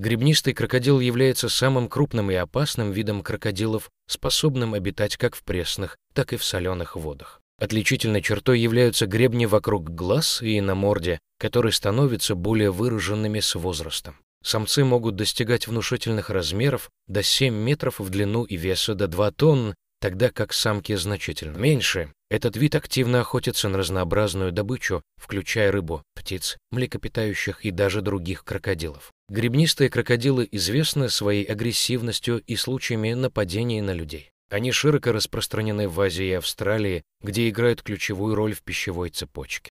Гребнистый крокодил является самым крупным и опасным видом крокодилов, способным обитать как в пресных, так и в соленых водах. Отличительной чертой являются гребни вокруг глаз и на морде, которые становятся более выраженными с возрастом. Самцы могут достигать внушительных размеров до 7 метров в длину и веса до 2 тонн, тогда как самки значительно меньше. Этот вид активно охотится на разнообразную добычу, включая рыбу, птиц, млекопитающих и даже других крокодилов. Гребнистые крокодилы известны своей агрессивностью и случаями нападений на людей. Они широко распространены в Азии и Австралии, где играют ключевую роль в пищевой цепочке.